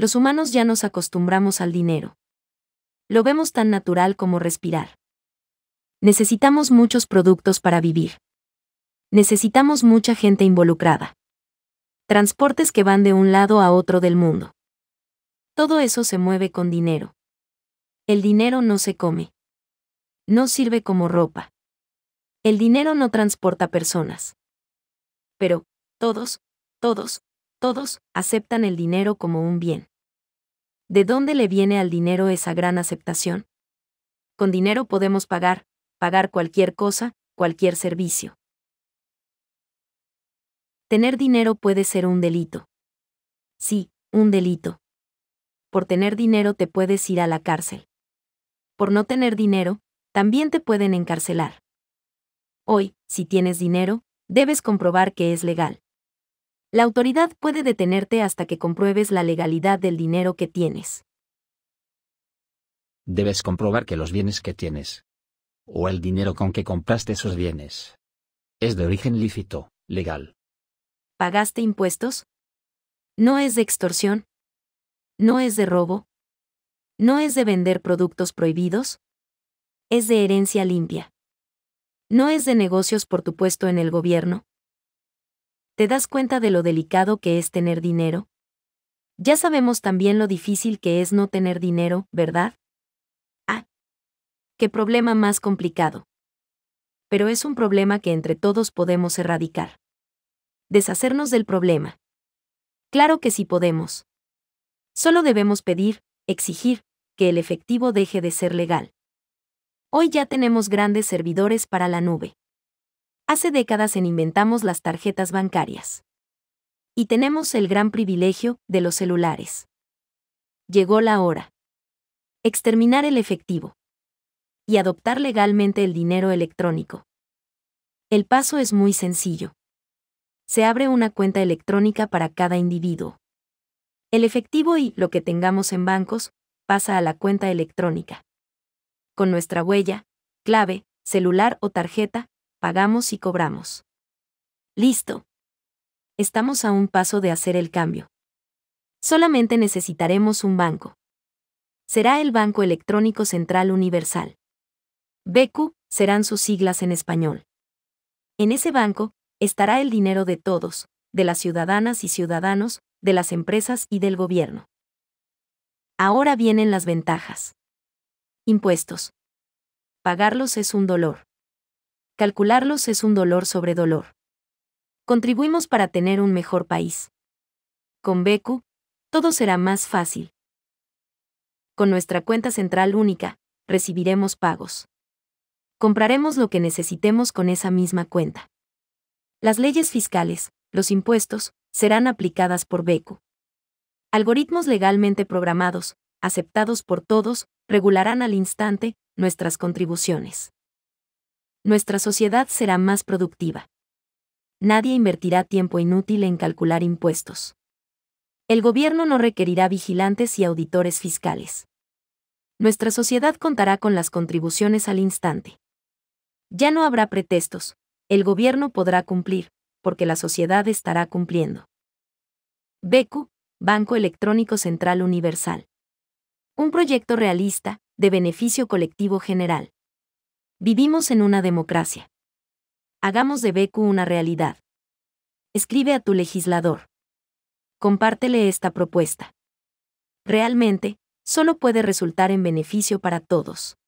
Los humanos ya nos acostumbramos al dinero. Lo vemos tan natural como respirar. Necesitamos muchos productos para vivir. Necesitamos mucha gente involucrada. Transportes que van de un lado a otro del mundo. Todo eso se mueve con dinero. El dinero no se come. No sirve como ropa. El dinero no transporta personas. Pero, todos, todos, todos aceptan el dinero como un bien. ¿De dónde le viene al dinero esa gran aceptación? Con dinero podemos pagar, pagar cualquier cosa, cualquier servicio. Tener dinero puede ser un delito. Sí, un delito. Por tener dinero te puedes ir a la cárcel. Por no tener dinero, también te pueden encarcelar. Hoy, si tienes dinero, debes comprobar que es legal. La autoridad puede detenerte hasta que compruebes la legalidad del dinero que tienes. Debes comprobar que los bienes que tienes, o el dinero con que compraste esos bienes, es de origen lícito, legal. ¿Pagaste impuestos? No es de extorsión. No es de robo. No es de vender productos prohibidos. Es de herencia limpia. No es de negocios por tu puesto en el gobierno. ¿Te das cuenta de lo delicado que es tener dinero? Ya sabemos también lo difícil que es no tener dinero, ¿verdad? Ah. Qué problema más complicado. Pero es un problema que entre todos podemos erradicar. Deshacernos del problema. Claro que sí podemos. Solo debemos pedir, exigir, que el efectivo deje de ser legal. Hoy ya tenemos grandes servidores para la nube. Hace décadas en inventamos las tarjetas bancarias. Y tenemos el gran privilegio de los celulares. Llegó la hora. Exterminar el efectivo. Y adoptar legalmente el dinero electrónico. El paso es muy sencillo. Se abre una cuenta electrónica para cada individuo. El efectivo y lo que tengamos en bancos pasa a la cuenta electrónica. Con nuestra huella, clave, celular o tarjeta, pagamos y cobramos. Listo. Estamos a un paso de hacer el cambio. Solamente necesitaremos un banco. Será el Banco Electrónico Central Universal. BQ serán sus siglas en español. En ese banco estará el dinero de todos, de las ciudadanas y ciudadanos, de las empresas y del gobierno. Ahora vienen las ventajas. Impuestos. Pagarlos es un dolor calcularlos es un dolor sobre dolor. Contribuimos para tener un mejor país. Con Becu, todo será más fácil. Con nuestra cuenta central única, recibiremos pagos. Compraremos lo que necesitemos con esa misma cuenta. Las leyes fiscales, los impuestos, serán aplicadas por Becu. Algoritmos legalmente programados, aceptados por todos, regularán al instante nuestras contribuciones nuestra sociedad será más productiva. Nadie invertirá tiempo inútil en calcular impuestos. El gobierno no requerirá vigilantes y auditores fiscales. Nuestra sociedad contará con las contribuciones al instante. Ya no habrá pretextos, el gobierno podrá cumplir, porque la sociedad estará cumpliendo. BECU, Banco Electrónico Central Universal. Un proyecto realista, de beneficio colectivo general. Vivimos en una democracia. Hagamos de Becu una realidad. Escribe a tu legislador. Compártele esta propuesta. Realmente, solo puede resultar en beneficio para todos.